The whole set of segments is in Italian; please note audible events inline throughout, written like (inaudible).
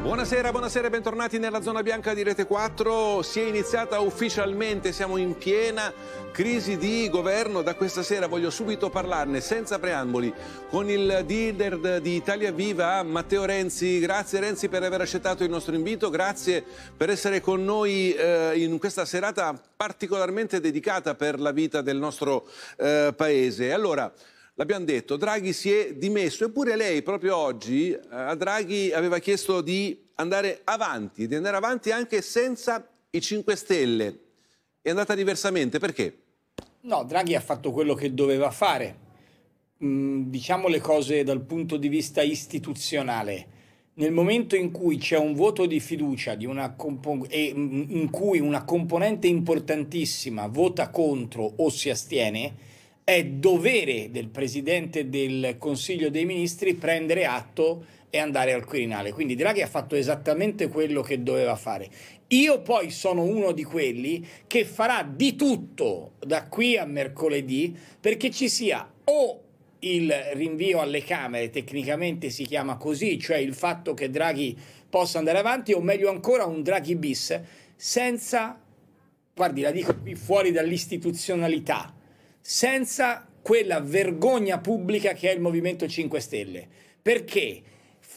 Buonasera, buonasera e bentornati nella zona bianca di Rete 4. Si è iniziata ufficialmente, siamo in piena crisi di governo. Da questa sera voglio subito parlarne, senza preamboli, con il leader di Italia Viva, Matteo Renzi. Grazie Renzi per aver accettato il nostro invito, grazie per essere con noi eh, in questa serata particolarmente dedicata per la vita del nostro eh, Paese. Allora, L'abbiamo detto, Draghi si è dimesso, eppure lei proprio oggi eh, a Draghi aveva chiesto di andare avanti, di andare avanti anche senza i 5 Stelle. È andata diversamente, perché? No, Draghi ha fatto quello che doveva fare. Mm, diciamo le cose dal punto di vista istituzionale nel momento in cui c'è un voto di fiducia di compo- mm, in cui una componente importantissima vota contro o si astiene, è dovere del Presidente del Consiglio dei Ministri prendere atto e andare al Quirinale. Quindi Draghi ha fatto esattamente quello che doveva fare. Io poi sono uno di quelli che farà di tutto da qui a mercoledì perché ci sia o il rinvio alle Camere, tecnicamente si chiama così, cioè il fatto che Draghi possa andare avanti, o meglio ancora un Draghi bis, senza, guardi la dico qui, fuori dall'istituzionalità, senza quella vergogna pubblica che è il Movimento 5 Stelle. Perché?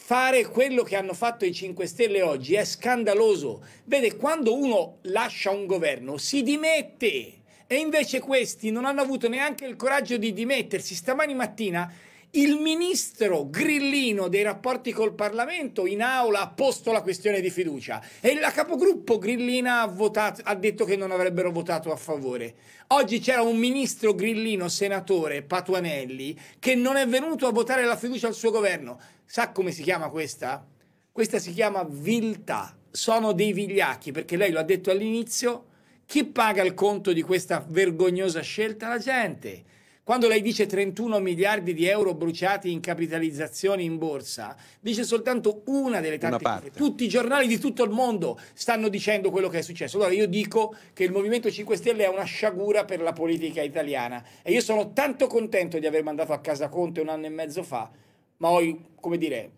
fare quello che hanno fatto i 5 Stelle oggi è scandaloso. Vede, quando uno lascia un governo si dimette e invece questi non hanno avuto neanche il coraggio di dimettersi. Stamani mattina il ministro Grillino dei rapporti col Parlamento in aula ha posto la questione di fiducia e la capogruppo Grillina ha, votato, ha detto che non avrebbero votato a favore. Oggi c'era un ministro Grillino, senatore Patuanelli, che non è venuto a votare la fiducia al suo governo. Sa come si chiama questa? Questa si chiama viltà. Sono dei vigliacchi perché lei lo ha detto all'inizio. Chi paga il conto di questa vergognosa scelta? La gente. Quando lei dice 31 miliardi di euro bruciati in capitalizzazioni in borsa, dice soltanto una delle tante una Tutti i giornali di tutto il mondo stanno dicendo quello che è successo. Allora io dico che il Movimento 5 Stelle è una sciagura per la politica italiana e io sono tanto contento di aver mandato a casa Conte un anno e mezzo fa, ma ho, come dire,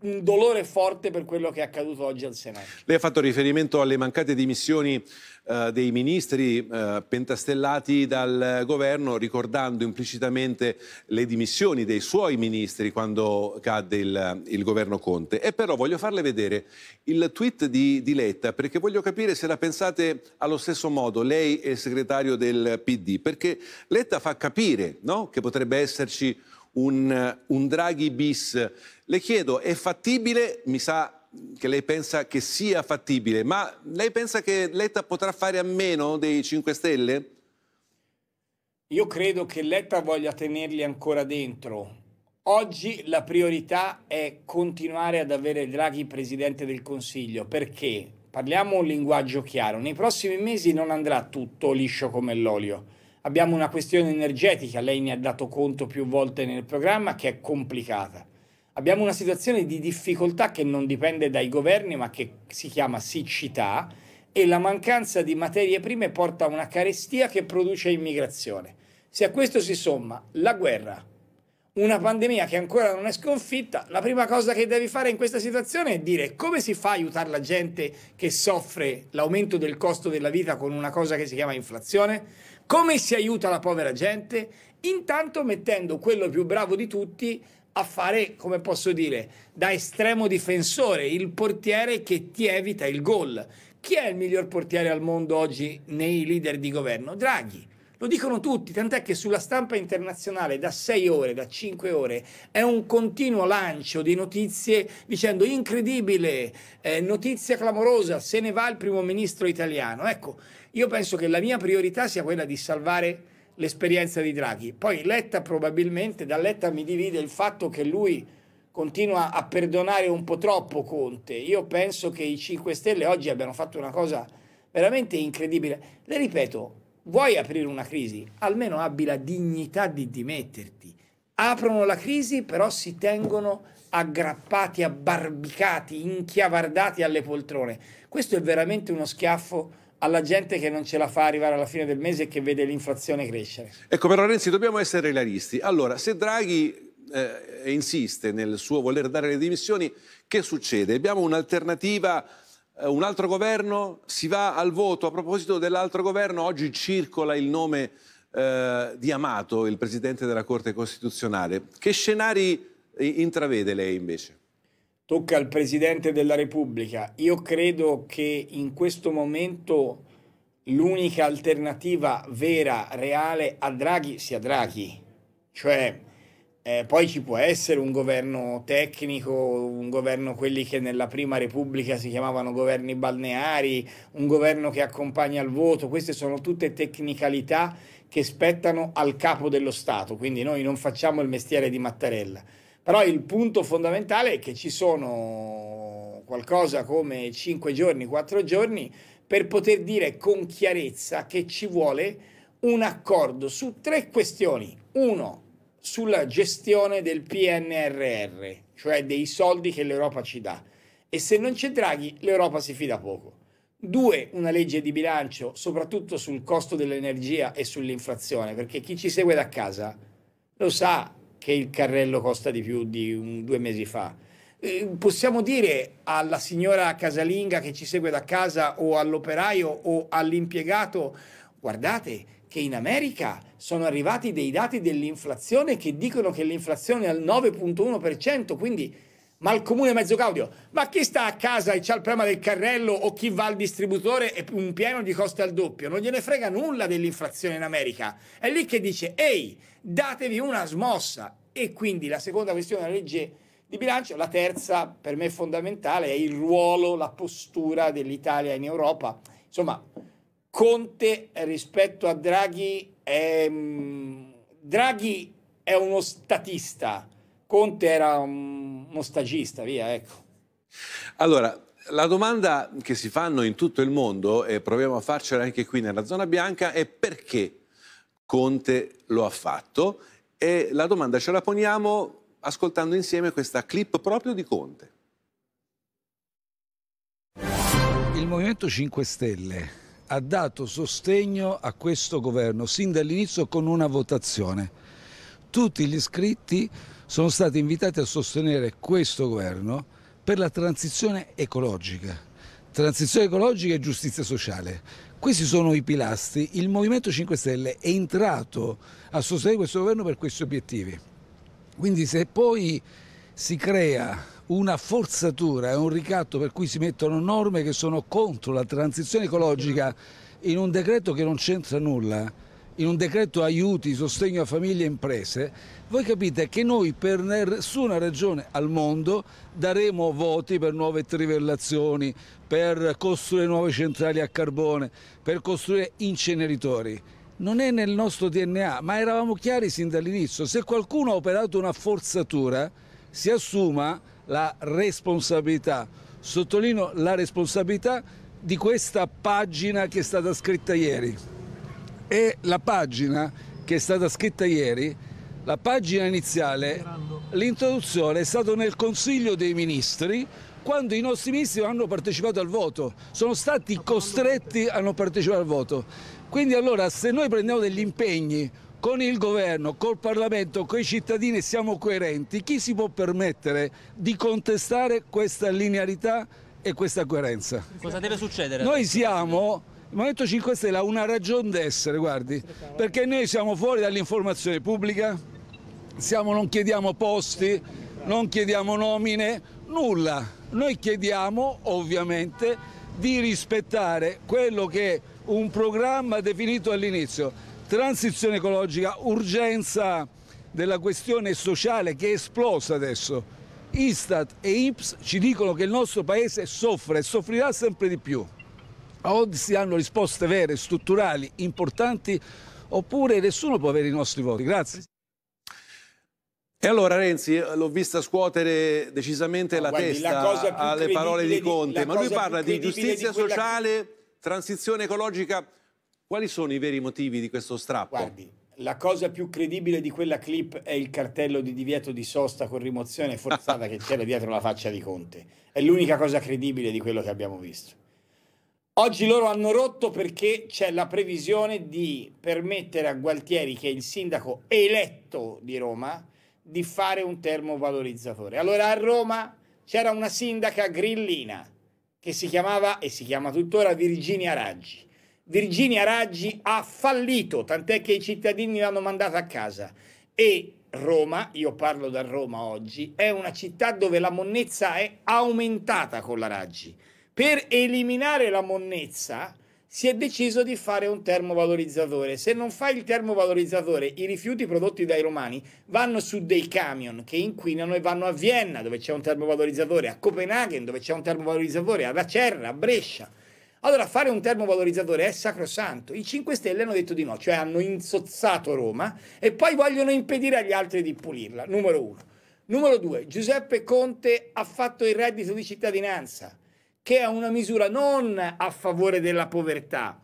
un dolore forte per quello che è accaduto oggi al Senato. Lei ha fatto riferimento alle mancate dimissioni eh, dei ministri eh, pentastellati dal governo, ricordando implicitamente le dimissioni dei suoi ministri quando cadde il, il governo Conte. E però voglio farle vedere il tweet di, di Letta, perché voglio capire se la pensate allo stesso modo, lei e il segretario del PD, perché Letta fa capire no? che potrebbe esserci un, un Draghi bis. Le chiedo, è fattibile? Mi sa che lei pensa che sia fattibile, ma lei pensa che Letta potrà fare a meno dei 5 Stelle? Io credo che Letta voglia tenerli ancora dentro. Oggi la priorità è continuare ad avere Draghi presidente del Consiglio perché, parliamo un linguaggio chiaro, nei prossimi mesi non andrà tutto liscio come l'olio Abbiamo una questione energetica, lei ne ha dato conto più volte nel programma, che è complicata. Abbiamo una situazione di difficoltà che non dipende dai governi, ma che si chiama siccità e la mancanza di materie prime porta a una carestia che produce immigrazione. Se a questo si somma la guerra, una pandemia che ancora non è sconfitta, la prima cosa che devi fare in questa situazione è dire come si fa a aiutare la gente che soffre l'aumento del costo della vita con una cosa che si chiama inflazione? Come si aiuta la povera gente? Intanto mettendo quello più bravo di tutti a fare, come posso dire, da estremo difensore, il portiere che ti evita il gol. Chi è il miglior portiere al mondo oggi nei leader di governo? Draghi. Lo dicono tutti, tant'è che sulla stampa internazionale da 6 ore, da 5 ore, è un continuo lancio di notizie dicendo incredibile, eh, notizia clamorosa, se ne va il primo ministro italiano. Ecco, io penso che la mia priorità sia quella di salvare l'esperienza di Draghi. Poi Letta probabilmente, da Letta mi divide il fatto che lui continua a perdonare un po' troppo Conte. Io penso che i 5 Stelle oggi abbiano fatto una cosa veramente incredibile. Le ripeto, vuoi aprire una crisi, almeno abbi la dignità di dimetterti. Aprono la crisi, però si tengono aggrappati, abbarbicati, inchiavardati alle poltrone. Questo è veramente uno schiaffo alla gente che non ce la fa arrivare alla fine del mese e che vede l'inflazione crescere. Ecco, però Renzi, dobbiamo essere realisti. Allora, se Draghi eh, insiste nel suo voler dare le dimissioni, che succede? Abbiamo un'alternativa eh, un altro governo, si va al voto. A proposito dell'altro governo, oggi circola il nome eh, di Amato, il presidente della Corte Costituzionale. Che scenari eh, intravede lei invece? Tocca al presidente della Repubblica. Io credo che in questo momento l'unica alternativa vera, reale a Draghi sia Draghi. Cioè eh, poi ci può essere un governo tecnico, un governo quelli che nella prima repubblica si chiamavano governi balneari, un governo che accompagna il voto, queste sono tutte tecnicalità che spettano al capo dello Stato, quindi noi non facciamo il mestiere di Mattarella. Però il punto fondamentale è che ci sono qualcosa come 5 giorni, 4 giorni per poter dire con chiarezza che ci vuole un accordo su tre questioni. Uno, sulla gestione del PNRR, cioè dei soldi che l'Europa ci dà. E se non c'è Draghi, l'Europa si fida poco. Due, una legge di bilancio, soprattutto sul costo dell'energia e sull'inflazione, perché chi ci segue da casa lo sa che il carrello costa di più di un, due mesi fa. Eh, possiamo dire alla signora casalinga che ci segue da casa o all'operaio o all'impiegato, guardate che in America sono arrivati dei dati dell'inflazione che dicono che l'inflazione è al 9.1%, quindi ma il comune mezzo caudio, ma chi sta a casa e c'ha il problema del carrello o chi va al distributore e un pieno gli costa il doppio, non gliene frega nulla dell'inflazione in America. È lì che dice "Ehi, datevi una smossa". E quindi la seconda questione della legge di bilancio, la terza per me fondamentale è il ruolo, la postura dell'Italia in Europa. Insomma, Conte rispetto a Draghi è, mm, Draghi è uno statista, Conte era uno stagista, via, ecco. Allora, la domanda che si fanno in tutto il mondo, e proviamo a farcela anche qui nella zona bianca, è perché Conte lo ha fatto e la domanda ce la poniamo ascoltando insieme questa clip proprio di Conte. Il Movimento 5 Stelle ha dato sostegno a questo governo sin dall'inizio con una votazione. Tutti gli iscritti sono stati invitati a sostenere questo governo per la transizione ecologica, transizione ecologica e giustizia sociale. Questi sono i pilastri. Il Movimento 5 Stelle è entrato a sostenere questo governo per questi obiettivi. Quindi se poi si crea una forzatura, è un ricatto per cui si mettono norme che sono contro la transizione ecologica in un decreto che non c'entra nulla, in un decreto aiuti, sostegno a famiglie e imprese, voi capite che noi per nessuna regione al mondo daremo voti per nuove trivellazioni, per costruire nuove centrali a carbone, per costruire inceneritori non è nel nostro DNA, ma eravamo chiari sin dall'inizio. Se qualcuno ha operato una forzatura, si assuma la responsabilità. Sottolineo la responsabilità di questa pagina che è stata scritta ieri. E la pagina che è stata scritta ieri, la pagina iniziale, l'introduzione è stata nel Consiglio dei Ministri quando i nostri ministri hanno partecipato al voto, sono stati costretti a non partecipare al voto. Quindi allora se noi prendiamo degli impegni con il governo, col Parlamento, con i cittadini siamo coerenti, chi si può permettere di contestare questa linearità e questa coerenza? Cosa deve succedere? Noi siamo... Il Movimento 5 Stelle ha una ragione d'essere, guardi, perché noi siamo fuori dall'informazione pubblica, siamo, non chiediamo posti, non chiediamo nomine, nulla. Noi chiediamo ovviamente di rispettare quello che è un programma definito all'inizio transizione ecologica, urgenza della questione sociale che è esplosa adesso. Istat e Ips ci dicono che il nostro paese soffre e soffrirà sempre di più. Oggi si hanno risposte vere, strutturali, importanti, oppure nessuno può avere i nostri voti. Grazie. E allora Renzi, l'ho vista scuotere decisamente la guardi, testa la alle parole di Conte, ma lui parla di giustizia di quella... sociale, transizione ecologica quali sono i veri motivi di questo strappo? Guardi, la cosa più credibile di quella clip è il cartello di divieto di sosta con rimozione forzata che c'era dietro la faccia di Conte. È l'unica cosa credibile di quello che abbiamo visto. Oggi loro hanno rotto perché c'è la previsione di permettere a Gualtieri, che è il sindaco eletto di Roma, di fare un termovalorizzatore. Allora a Roma c'era una sindaca grillina che si chiamava e si chiama tuttora Virginia Raggi Virginia Raggi ha fallito, tant'è che i cittadini l'hanno mandata a casa. E Roma, io parlo da Roma oggi, è una città dove la monnezza è aumentata con la Raggi. Per eliminare la monnezza si è deciso di fare un termovalorizzatore. Se non fai il termovalorizzatore, i rifiuti prodotti dai romani vanno su dei camion che inquinano e vanno a Vienna dove c'è un termovalorizzatore, a Copenaghen dove c'è un termovalorizzatore, ad Acerra, a Brescia. Allora fare un termovalorizzatore è sacrosanto. I 5 Stelle hanno detto di no, cioè hanno insozzato Roma e poi vogliono impedire agli altri di pulirla, numero uno. Numero due, Giuseppe Conte ha fatto il reddito di cittadinanza, che è una misura non a favore della povertà,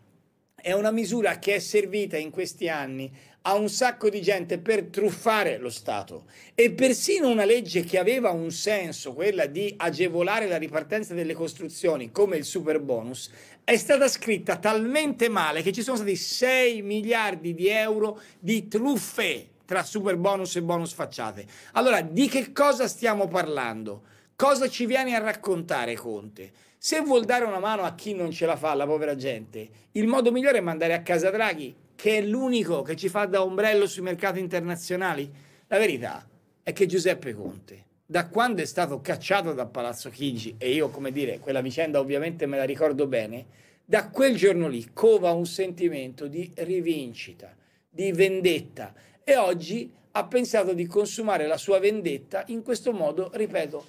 è una misura che è servita in questi anni a un sacco di gente per truffare lo Stato e persino una legge che aveva un senso, quella di agevolare la ripartenza delle costruzioni come il super bonus, è stata scritta talmente male che ci sono stati 6 miliardi di euro di truffe tra super bonus e bonus facciate. Allora, di che cosa stiamo parlando? Cosa ci viene a raccontare Conte? Se vuol dare una mano a chi non ce la fa, alla povera gente, il modo migliore è mandare a casa Draghi che è l'unico che ci fa da ombrello sui mercati internazionali? La verità è che Giuseppe Conte, da quando è stato cacciato da Palazzo Chigi, e io, come dire, quella vicenda ovviamente me la ricordo bene, da quel giorno lì cova un sentimento di rivincita, di vendetta, e oggi ha pensato di consumare la sua vendetta in questo modo, ripeto,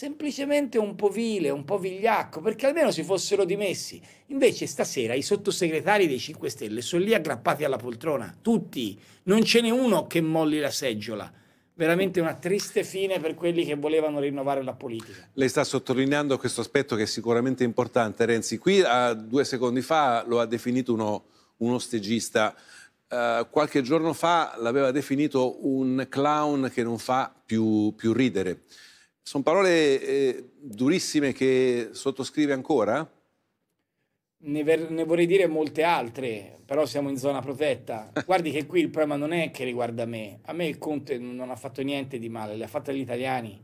semplicemente un po' vile, un po' vigliacco, perché almeno si fossero dimessi. Invece stasera i sottosegretari dei 5 Stelle sono lì aggrappati alla poltrona, tutti, non ce n'è uno che molli la seggiola. Veramente una triste fine per quelli che volevano rinnovare la politica. Lei sta sottolineando questo aspetto che è sicuramente importante, Renzi. Qui a, due secondi fa lo ha definito uno, uno stegista. Uh, qualche giorno fa l'aveva definito un clown che non fa più, più ridere. Sono parole eh, durissime che sottoscrive ancora? Ne, ver- ne, vorrei dire molte altre, però siamo in zona protetta. (laughs) Guardi che qui il problema non è che riguarda me. A me il Conte non ha fatto niente di male, le ha fatte agli italiani.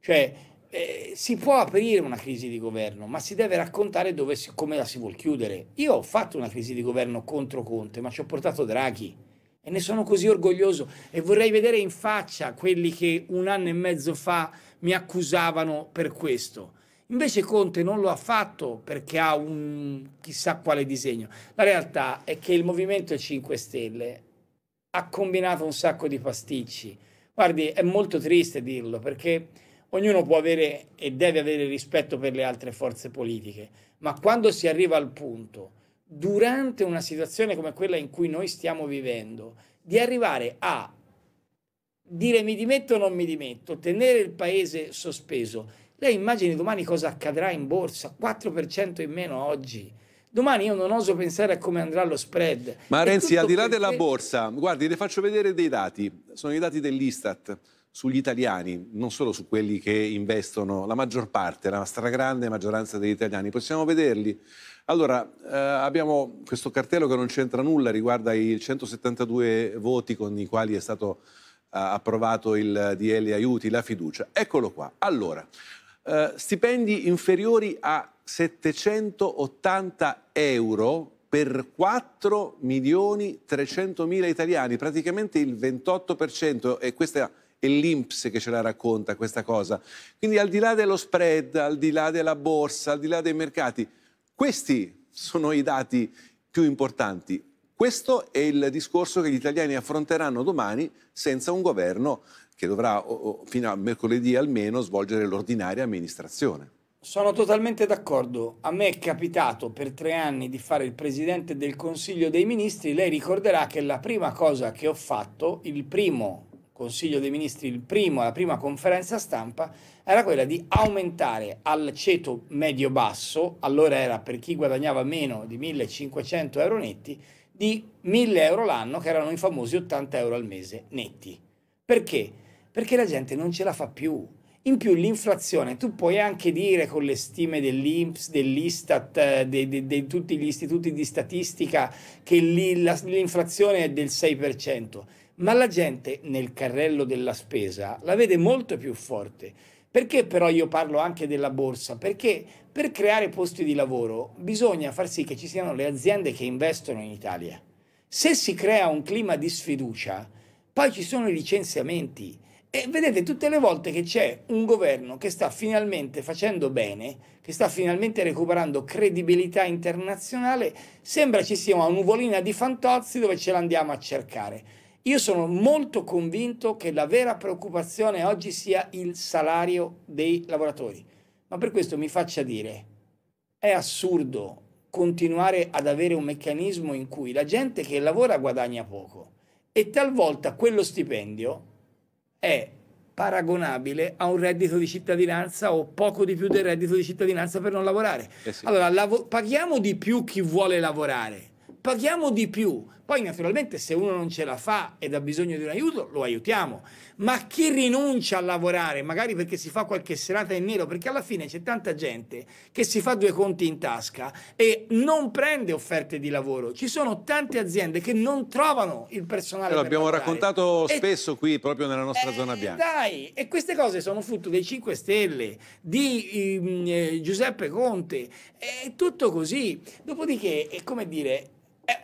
Cioè, eh, si può aprire una crisi di governo, ma si deve raccontare dove si, come la si vuole chiudere. Io ho fatto una crisi di governo contro Conte, ma ci ho portato Draghi e ne sono così orgoglioso e vorrei vedere in faccia quelli che un anno e mezzo fa mi accusavano per questo. Invece Conte non lo ha fatto perché ha un chissà quale disegno. La realtà è che il Movimento 5 Stelle ha combinato un sacco di pasticci. Guardi, è molto triste dirlo perché ognuno può avere e deve avere rispetto per le altre forze politiche, ma quando si arriva al punto durante una situazione come quella in cui noi stiamo vivendo, di arrivare a dire mi dimetto o non mi dimetto, tenere il paese sospeso. Lei immagini domani cosa accadrà in borsa, 4% in meno oggi. Domani io non oso pensare a come andrà lo spread. Ma Renzi, al di là perché... della borsa, guardi, le faccio vedere dei dati, sono i dati dell'Istat sugli italiani, non solo su quelli che investono, la maggior parte, la stragrande maggioranza degli italiani, possiamo vederli. Allora, eh, abbiamo questo cartello che non c'entra nulla, riguarda i 172 voti con i quali è stato eh, approvato il DL aiuti, la fiducia. Eccolo qua. Allora, eh, stipendi inferiori a 780 euro per 4 milioni 300 mila italiani, praticamente il 28%, e questa è è l'Inps che ce la racconta questa cosa. Quindi al di là dello spread, al di là della borsa, al di là dei mercati, questi sono i dati più importanti. Questo è il discorso che gli italiani affronteranno domani senza un governo che dovrà fino a mercoledì almeno svolgere l'ordinaria amministrazione. Sono totalmente d'accordo. A me è capitato per tre anni di fare il presidente del Consiglio dei Ministri. Lei ricorderà che la prima cosa che ho fatto, il primo Consiglio dei Ministri, primo, la prima conferenza stampa, era quella di aumentare al ceto medio-basso, allora era per chi guadagnava meno di 1500 euro netti, di 1000 euro l'anno, che erano i famosi 80 euro al mese netti. Perché? Perché la gente non ce la fa più. In più l'inflazione, tu puoi anche dire con le stime dell'Inps, dell'Istat, di tutti gli istituti di statistica che l'inflazione è del 6% ma la gente nel carrello della spesa la vede molto più forte. Perché però io parlo anche della borsa? Perché per creare posti di lavoro bisogna far sì che ci siano le aziende che investono in Italia. Se si crea un clima di sfiducia, poi ci sono i licenziamenti. E vedete, tutte le volte che c'è un governo che sta finalmente facendo bene, che sta finalmente recuperando credibilità internazionale, sembra ci sia una nuvolina di fantozzi dove ce l'andiamo a cercare. Io sono molto convinto che la vera preoccupazione oggi sia il salario dei lavoratori, ma per questo mi faccia dire, è assurdo continuare ad avere un meccanismo in cui la gente che lavora guadagna poco e talvolta quello stipendio è paragonabile a un reddito di cittadinanza o poco di più del reddito di cittadinanza per non lavorare. Eh sì. Allora, lav paghiamo di più chi vuole lavorare paghiamo di più. Poi naturalmente se uno non ce la fa ed ha bisogno di un aiuto, lo aiutiamo. Ma chi rinuncia a lavorare, magari perché si fa qualche serata in nero, perché alla fine c'è tanta gente che si fa due conti in tasca e non prende offerte di lavoro. Ci sono tante aziende che non trovano il personale. Eh, L'abbiamo per raccontato e... spesso qui, proprio nella nostra eh, zona bianca. Dai, e queste cose sono frutto dei 5 Stelle, di ehm, eh, Giuseppe Conte, è tutto così. Dopodiché, è come dire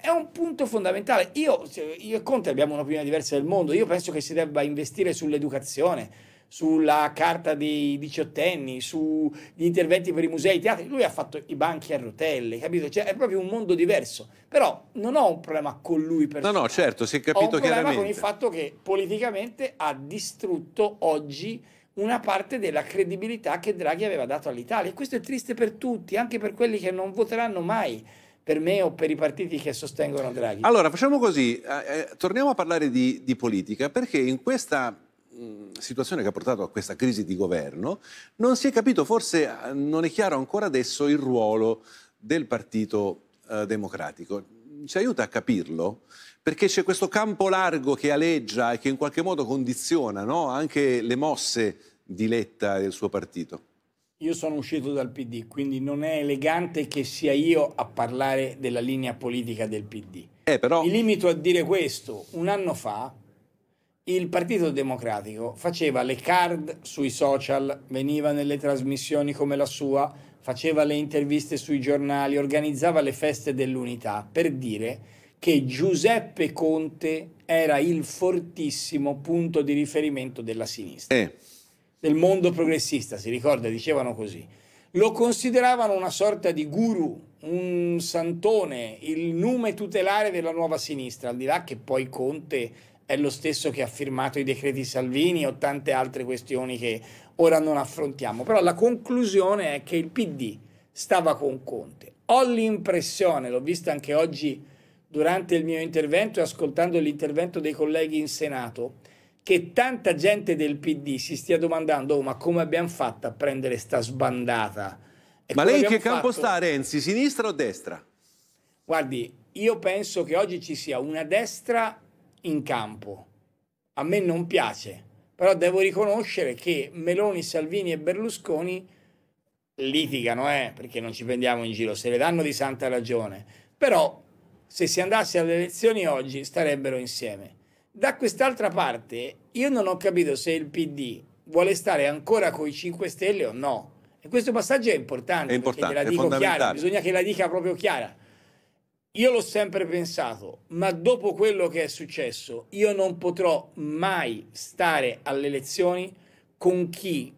è, un punto fondamentale. Io, io e Conte abbiamo un'opinione diversa del mondo, io penso che si debba investire sull'educazione sulla carta dei diciottenni, sugli interventi per i musei, i teatri, lui ha fatto i banchi a rotelle, capito? Cioè, è proprio un mondo diverso. Però non ho un problema con lui per No, no, certo, si è capito ho un problema con il fatto che politicamente ha distrutto oggi una parte della credibilità che Draghi aveva dato all'Italia e questo è triste per tutti, anche per quelli che non voteranno mai per me o per i partiti che sostengono Draghi. Allora, facciamo così, eh, eh torniamo a parlare di, di politica, perché in questa mm, situazione che ha portato a questa crisi di governo, non si è capito, forse eh, non è chiaro ancora adesso il ruolo del Partito eh, Democratico. Ci aiuta a capirlo? Perché c'è questo campo largo che aleggia e che in qualche modo condiziona no? anche le mosse di Letta e del suo partito io sono uscito dal PD, quindi non è elegante che sia io a parlare della linea politica del PD. Eh, però... Mi limito a dire questo. Un anno fa il Partito Democratico faceva le card sui social, veniva nelle trasmissioni come la sua, faceva le interviste sui giornali, organizzava le feste dell'unità per dire che Giuseppe Conte era il fortissimo punto di riferimento della sinistra. Eh del mondo progressista, si ricorda, dicevano così. Lo consideravano una sorta di guru, un santone, il nume tutelare della nuova sinistra, al di là che poi Conte è lo stesso che ha firmato i decreti Salvini o tante altre questioni che ora non affrontiamo. Però la conclusione è che il PD stava con Conte. Ho l'impressione, l'ho visto anche oggi durante il mio intervento e ascoltando l'intervento dei colleghi in Senato, che tanta gente del PD si stia domandando oh, ma come abbiamo fatto a prendere sta sbandata? E ma lei in che campo fatto... sta Renzi, sinistra o destra? Guardi, io penso che oggi ci sia una destra in campo. A me non piace, però devo riconoscere che Meloni, Salvini e Berlusconi litigano, eh, perché non ci prendiamo in giro, se le danno di santa ragione. Però se si andasse alle elezioni oggi starebbero insieme. Da quest'altra parte io non ho capito se il PD vuole stare ancora con i 5 Stelle o no. E questo passaggio è importante, è importante la dico chiara, bisogna che la dica proprio chiara. Io l'ho sempre pensato, ma dopo quello che è successo, io non potrò mai stare alle elezioni con chi,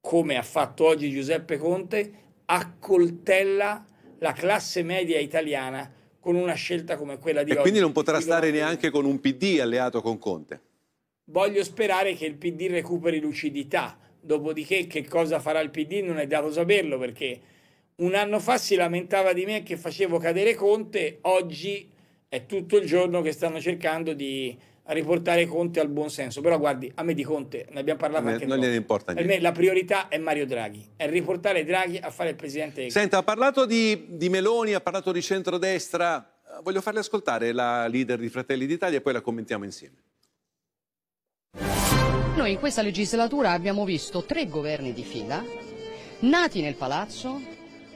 come ha fatto oggi Giuseppe Conte, accoltella la classe media italiana con una scelta come quella di e oggi. quindi non potrà stare neanche con un PD alleato con Conte? Voglio sperare che il PD recuperi lucidità, dopodiché che cosa farà il PD non è dato saperlo perché un anno fa si lamentava di me che facevo cadere Conte, oggi è tutto il giorno che stanno cercando di a riportare Conte al buon senso. Però guardi, a me di Conte, ne abbiamo parlato me, anche Non gliene importa niente. Per me la priorità è Mario Draghi, è riportare Draghi a fare il presidente. Senta, ha parlato di, di, Meloni, ha parlato di centrodestra. Eh, voglio farle ascoltare la leader di Fratelli d'Italia e poi la commentiamo insieme. Noi in questa legislatura abbiamo visto tre governi di fila, nati nel palazzo,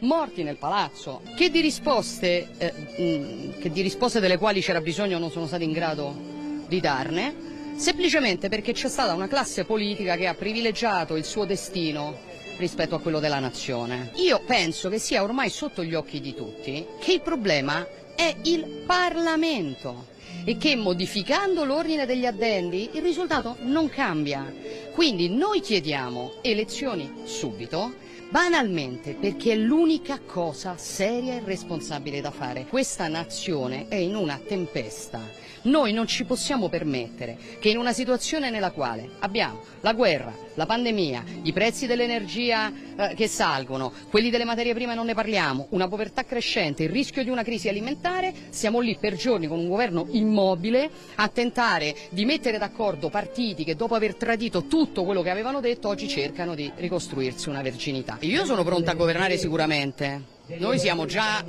morti nel palazzo, che di risposte, eh, mm, che di risposte delle quali c'era bisogno non sono stati in grado di darne, semplicemente perché c'è stata una classe politica che ha privilegiato il suo destino rispetto a quello della nazione. Io penso che sia ormai sotto gli occhi di tutti che il problema è il Parlamento e che modificando l'ordine degli addendi il risultato non cambia. Quindi noi chiediamo elezioni subito, banalmente perché è l'unica cosa seria e responsabile da fare. Questa nazione è in una tempesta noi non ci possiamo permettere che in una situazione nella quale abbiamo la guerra, la pandemia, i prezzi dell'energia eh, che salgono, quelli delle materie prime non ne parliamo, una povertà crescente, il rischio di una crisi alimentare, siamo lì per giorni con un governo immobile a tentare di mettere d'accordo partiti che dopo aver tradito tutto quello che avevano detto oggi cercano di ricostruirsi una verginità. Io sono pronta a governare sicuramente. Noi siamo già,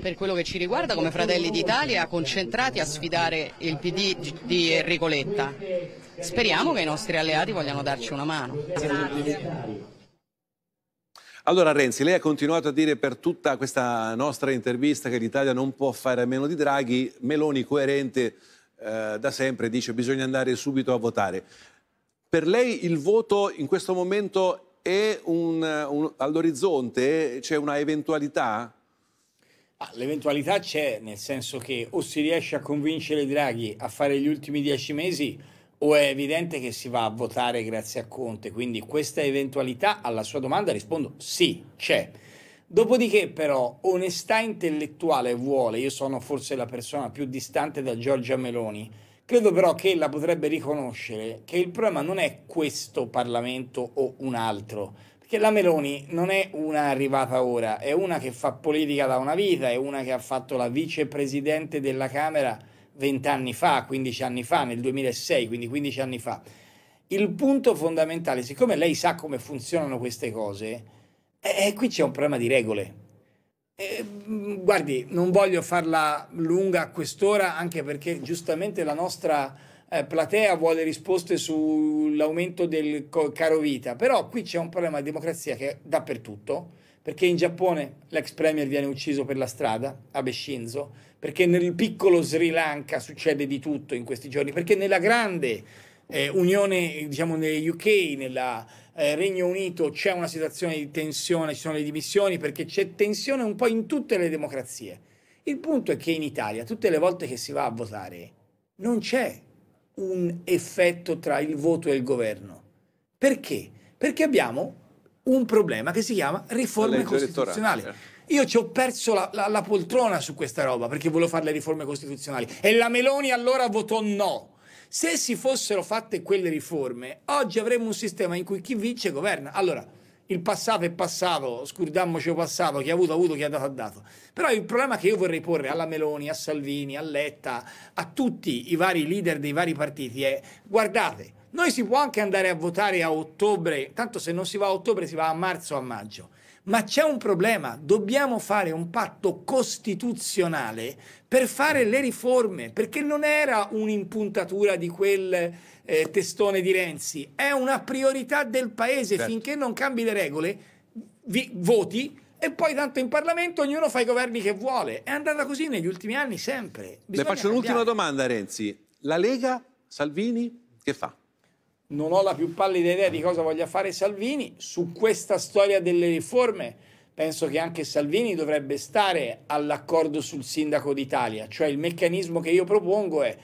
per quello che ci riguarda, come Fratelli d'Italia, concentrati a sfidare il PD di Enrico Letta. Speriamo che i nostri alleati vogliano darci una mano. Allora Renzi, lei ha continuato a dire per tutta questa nostra intervista che l'Italia non può fare a meno di Draghi, Meloni coerente eh, da sempre dice che bisogna andare subito a votare. Per lei il voto in questo momento e all'orizzonte c'è una eventualità? Ah, l'eventualità c'è, nel senso che o si riesce a convincere Draghi a fare gli ultimi dieci mesi o è evidente che si va a votare grazie a Conte. Quindi questa eventualità, alla sua domanda rispondo sì, c'è. Dopodiché però onestà intellettuale vuole, io sono forse la persona più distante da Giorgia Meloni, Credo però che la potrebbe riconoscere che il problema non è questo Parlamento o un altro, perché la Meloni non è una arrivata ora, è una che fa politica da una vita, è una che ha fatto la vicepresidente della Camera vent'anni fa, 15 anni fa, nel 2006, quindi 15 anni fa. Il punto fondamentale, siccome lei sa come funzionano queste cose, è, eh, eh, qui c'è un problema di regole eh, guardi, non voglio farla lunga a quest'ora, anche perché giustamente la nostra eh, platea vuole risposte sull'aumento del caro vita, però qui c'è un problema di democrazia che è dappertutto, perché in Giappone l'ex premier viene ucciso per la strada, Abe Shinzo, perché nel piccolo Sri Lanka succede di tutto in questi giorni, perché nella grande eh, Unione, diciamo, nelle UK, nel eh, Regno Unito c'è una situazione di tensione, ci sono le dimissioni, perché c'è tensione un po' in tutte le democrazie. Il punto è che in Italia, tutte le volte che si va a votare, non c'è un effetto tra il voto e il governo. Perché? Perché abbiamo un problema che si chiama riforme costituzionali. Certo. Io ci ho perso la, la, la poltrona su questa roba perché volevo fare le riforme costituzionali e la Meloni allora votò no. Se si fossero fatte quelle riforme, oggi avremmo un sistema in cui chi vince governa. Allora, il passato è passato, scurdiamoci il passato, chi ha avuto ha avuto, chi ha dato ha dato. Però il problema che io vorrei porre alla Meloni, a Salvini, a Letta, a tutti i vari leader dei vari partiti è guardate, noi si può anche andare a votare a ottobre, tanto se non si va a ottobre si va a marzo o a maggio. Ma c'è un problema, dobbiamo fare un patto costituzionale per fare le riforme, perché non era un'impuntatura di quel eh, testone di Renzi, è una priorità del Paese, certo. finché non cambi le regole, vi, voti e poi tanto in Parlamento ognuno fa i governi che vuole. È andata così negli ultimi anni sempre. Bisogna Le faccio un'ultima domanda, Renzi. La Lega, Salvini, che fa? non ho la più pallida idea di cosa voglia fare Salvini. Su questa storia delle riforme penso che anche Salvini dovrebbe stare all'accordo sul sindaco d'Italia, cioè il meccanismo che io propongo è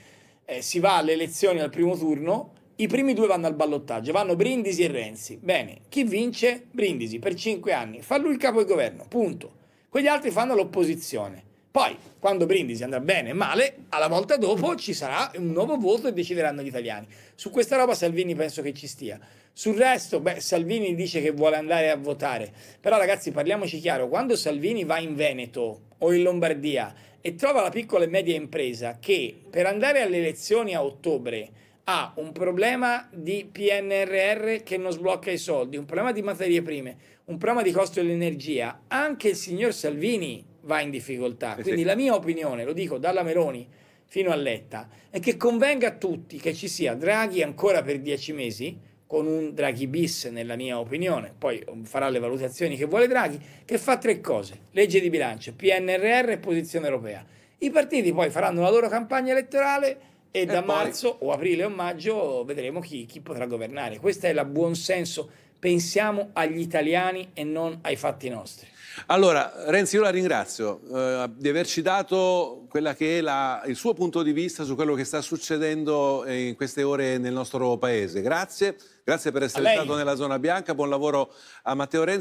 eh, si va alle elezioni al primo turno, i primi due vanno al ballottaggio, vanno Brindisi e Renzi. Bene, chi vince? Brindisi per cinque anni, fa lui il capo del governo, punto. Quegli altri fanno l'opposizione. Poi, quando Brindisi andrà bene e male, alla volta dopo ci sarà un nuovo voto e decideranno gli italiani. Su questa roba Salvini penso che ci stia. Sul resto, beh, Salvini dice che vuole andare a votare. Però ragazzi, parliamoci chiaro, quando Salvini va in Veneto o in Lombardia e trova la piccola e media impresa che per andare alle elezioni a ottobre ha un problema di PNRR che non sblocca i soldi, un problema di materie prime, un problema di costo dell'energia, anche il signor Salvini va in difficoltà. Quindi la mia opinione, lo dico dalla Meloni fino a Letta, è che convenga a tutti che ci sia Draghi ancora per dieci mesi, con un Draghi bis nella mia opinione, poi um, farà le valutazioni che vuole Draghi, che fa tre cose, legge di bilancio, PNRR e posizione europea. I partiti poi faranno la loro campagna elettorale e, e da poi... marzo o aprile o maggio vedremo chi, chi potrà governare. Questa è il senso, pensiamo agli italiani e non ai fatti nostri. Allora, Renzi, io la ringrazio eh, di averci dato la, il suo punto di vista su quello che sta succedendo eh, in queste ore nel nostro paese. Grazie, grazie per essere stato nella zona bianca, buon lavoro a Matteo Renzi.